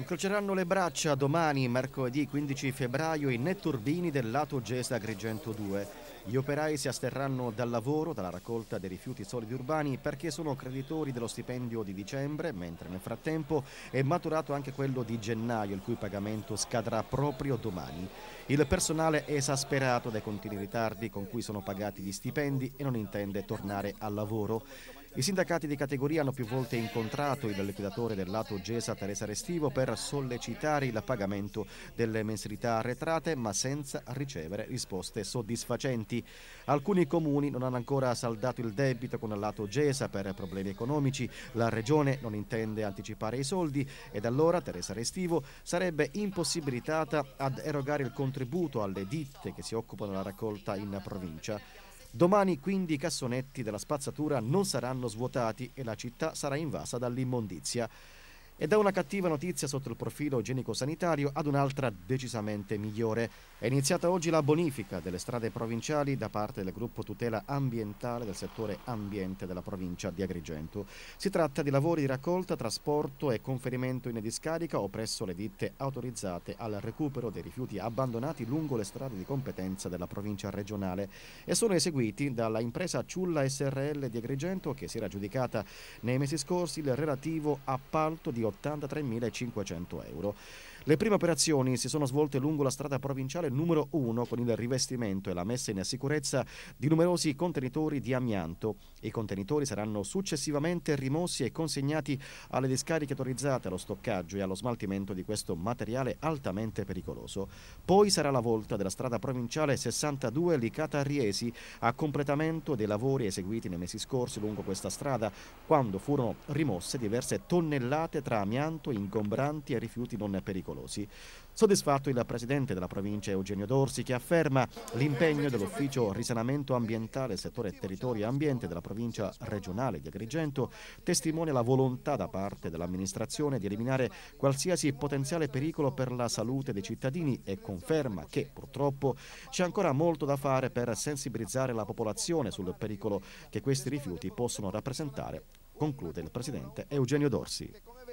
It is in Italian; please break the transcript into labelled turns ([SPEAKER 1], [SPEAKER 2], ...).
[SPEAKER 1] Incroceranno le braccia domani, mercoledì 15 febbraio, i netturbini del lato Gesa Agrigento 2. Gli operai si asterranno dal lavoro, dalla raccolta dei rifiuti solidi urbani, perché sono creditori dello stipendio di dicembre, mentre nel frattempo è maturato anche quello di gennaio, il cui pagamento scadrà proprio domani. Il personale è esasperato dai continui ritardi con cui sono pagati gli stipendi e non intende tornare al lavoro. I sindacati di categoria hanno più volte incontrato il liquidatore del lato Gesa Teresa Restivo per sollecitare il pagamento delle mensilità arretrate ma senza ricevere risposte soddisfacenti. Alcuni comuni non hanno ancora saldato il debito con il lato Gesa per problemi economici, la regione non intende anticipare i soldi ed allora Teresa Restivo sarebbe impossibilitata ad erogare il contributo alle ditte che si occupano della raccolta in provincia. Domani quindi i cassonetti della spazzatura non saranno svuotati e la città sarà invasa dall'immondizia. E da una cattiva notizia sotto il profilo igienico-sanitario ad un'altra decisamente migliore. È iniziata oggi la bonifica delle strade provinciali da parte del gruppo tutela ambientale del settore ambiente della provincia di Agrigento. Si tratta di lavori di raccolta, trasporto e conferimento in discarica o presso le ditte autorizzate al recupero dei rifiuti abbandonati lungo le strade di competenza della provincia regionale e sono eseguiti dalla impresa Ciulla SRL di Agrigento che si era giudicata nei mesi scorsi il relativo appalto di 83.500 euro. Le prime operazioni si sono svolte lungo la strada provinciale numero 1 con il rivestimento e la messa in sicurezza di numerosi contenitori di amianto. I contenitori saranno successivamente rimossi e consegnati alle discariche autorizzate allo stoccaggio e allo smaltimento di questo materiale altamente pericoloso. Poi sarà la volta della strada provinciale 62 Licata Riesi a completamento dei lavori eseguiti nei mesi scorsi lungo questa strada quando furono rimosse diverse tonnellate tra amianto, ingombranti e rifiuti non pericolosi pericolosi. Soddisfatto il presidente della provincia Eugenio Dorsi che afferma l'impegno dell'ufficio risanamento ambientale settore territorio e ambiente della provincia regionale di Agrigento testimonia la volontà da parte dell'amministrazione di eliminare qualsiasi potenziale pericolo per la salute dei cittadini e conferma che purtroppo c'è ancora molto da fare per sensibilizzare la popolazione sul pericolo che questi rifiuti possono rappresentare, conclude il presidente Eugenio Dorsi.